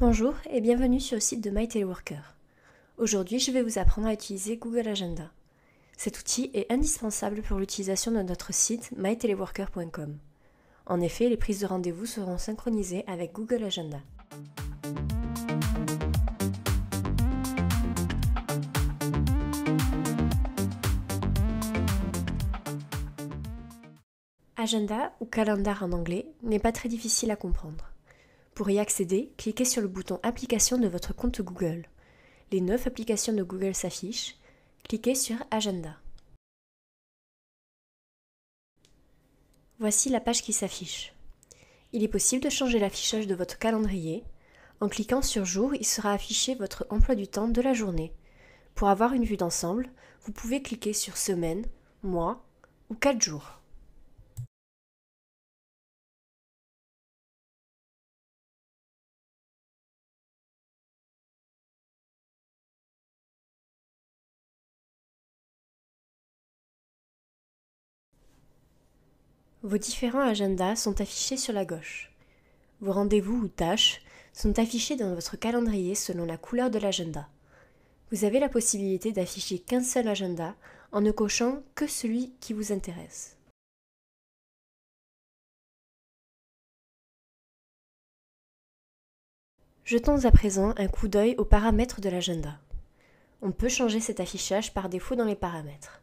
Bonjour et bienvenue sur le site de MyTeleworker. Aujourd'hui, je vais vous apprendre à utiliser Google Agenda. Cet outil est indispensable pour l'utilisation de notre site myteleworker.com. En effet, les prises de rendez-vous seront synchronisées avec Google Agenda. Agenda ou calendar en anglais n'est pas très difficile à comprendre. Pour y accéder, cliquez sur le bouton Application de votre compte Google. Les 9 applications de Google s'affichent. Cliquez sur Agenda. Voici la page qui s'affiche. Il est possible de changer l'affichage de votre calendrier. En cliquant sur Jour, il sera affiché votre emploi du temps de la journée. Pour avoir une vue d'ensemble, vous pouvez cliquer sur Semaine, Mois ou 4 jours. Vos différents agendas sont affichés sur la gauche. Vos rendez-vous ou tâches sont affichés dans votre calendrier selon la couleur de l'agenda. Vous avez la possibilité d'afficher qu'un seul agenda en ne cochant que celui qui vous intéresse. Jetons à présent un coup d'œil aux paramètres de l'agenda. On peut changer cet affichage par défaut dans les paramètres.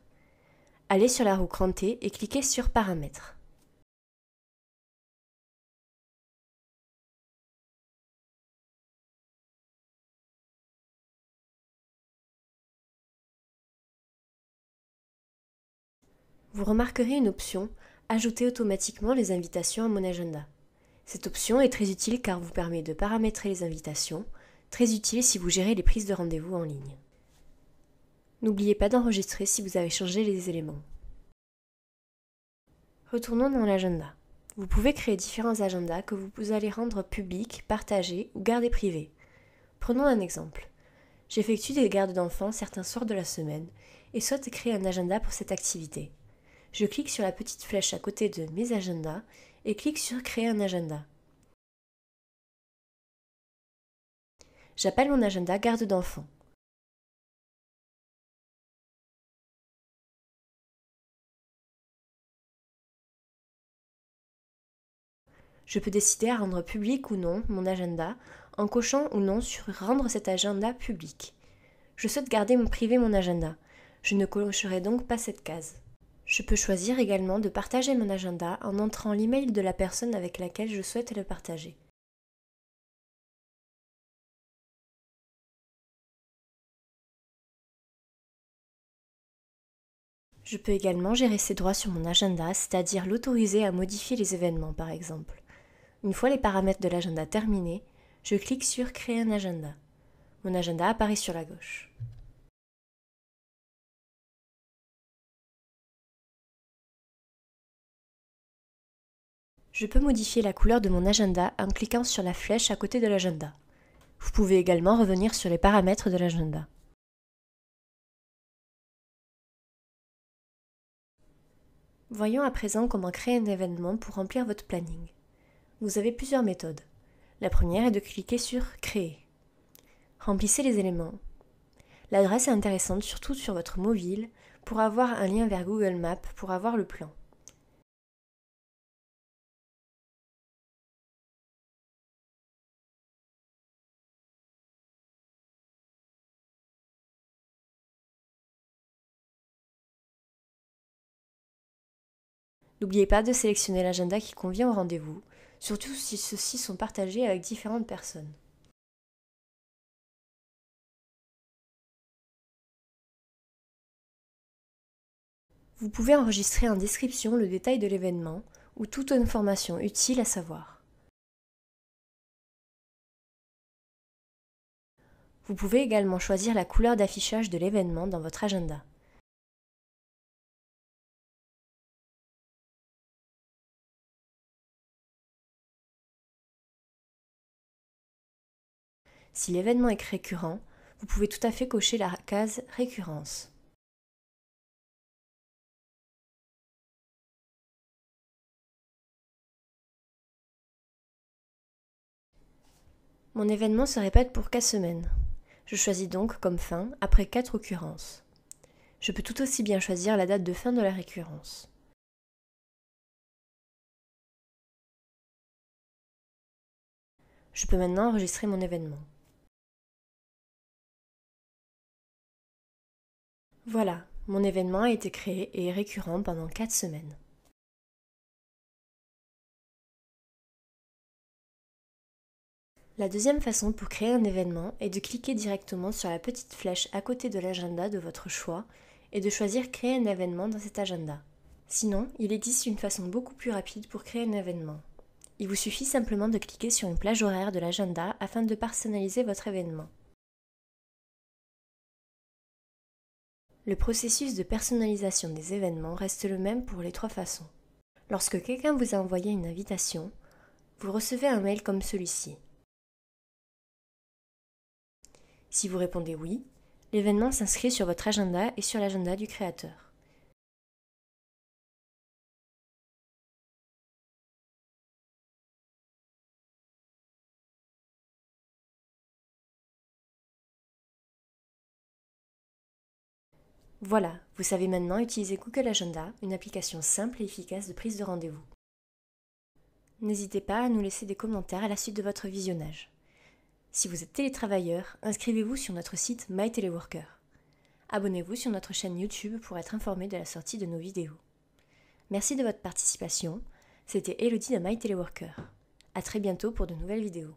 Allez sur la roue crantée et cliquez sur Paramètres. vous remarquerez une option Ajouter automatiquement les invitations à mon agenda. Cette option est très utile car vous permet de paramétrer les invitations, très utile si vous gérez les prises de rendez-vous en ligne. N'oubliez pas d'enregistrer si vous avez changé les éléments. Retournons dans l'agenda. Vous pouvez créer différents agendas que vous allez rendre publics, partagés ou garder privés. Prenons un exemple. J'effectue des gardes d'enfants certains soirs de la semaine et souhaite créer un agenda pour cette activité je clique sur la petite flèche à côté de Mes agendas et clique sur Créer un agenda. J'appelle mon agenda garde d'enfants. Je peux décider à rendre public ou non mon agenda en cochant ou non sur Rendre cet agenda public. Je souhaite garder mon privé mon agenda. Je ne cocherai donc pas cette case. Je peux choisir également de partager mon agenda en entrant l'email de la personne avec laquelle je souhaite le partager. Je peux également gérer ses droits sur mon agenda, c'est-à-dire l'autoriser à modifier les événements par exemple. Une fois les paramètres de l'agenda terminés, je clique sur Créer un agenda. Mon agenda apparaît sur la gauche. Je peux modifier la couleur de mon agenda en cliquant sur la flèche à côté de l'agenda. Vous pouvez également revenir sur les paramètres de l'agenda. Voyons à présent comment créer un événement pour remplir votre planning. Vous avez plusieurs méthodes. La première est de cliquer sur Créer. Remplissez les éléments. L'adresse est intéressante surtout sur votre mobile pour avoir un lien vers Google Maps pour avoir le plan. N'oubliez pas de sélectionner l'agenda qui convient au rendez-vous, surtout si ceux-ci sont partagés avec différentes personnes. Vous pouvez enregistrer en description le détail de l'événement ou toute information utile à savoir. Vous pouvez également choisir la couleur d'affichage de l'événement dans votre agenda. Si l'événement est récurrent, vous pouvez tout à fait cocher la case Récurrence. Mon événement se répète pour 4 semaines. Je choisis donc comme fin après 4 occurrences. Je peux tout aussi bien choisir la date de fin de la récurrence. Je peux maintenant enregistrer mon événement. Voilà, mon événement a été créé et est récurrent pendant 4 semaines. La deuxième façon pour créer un événement est de cliquer directement sur la petite flèche à côté de l'agenda de votre choix et de choisir Créer un événement dans cet agenda. Sinon, il existe une façon beaucoup plus rapide pour créer un événement. Il vous suffit simplement de cliquer sur une plage horaire de l'agenda afin de personnaliser votre événement. Le processus de personnalisation des événements reste le même pour les trois façons. Lorsque quelqu'un vous a envoyé une invitation, vous recevez un mail comme celui-ci. Si vous répondez oui, l'événement s'inscrit sur votre agenda et sur l'agenda du créateur. Voilà, vous savez maintenant utiliser Google Agenda, une application simple et efficace de prise de rendez-vous. N'hésitez pas à nous laisser des commentaires à la suite de votre visionnage. Si vous êtes télétravailleur, inscrivez-vous sur notre site MyTeleworker. Abonnez-vous sur notre chaîne YouTube pour être informé de la sortie de nos vidéos. Merci de votre participation. C'était Elodie de MyTeleworker. A très bientôt pour de nouvelles vidéos.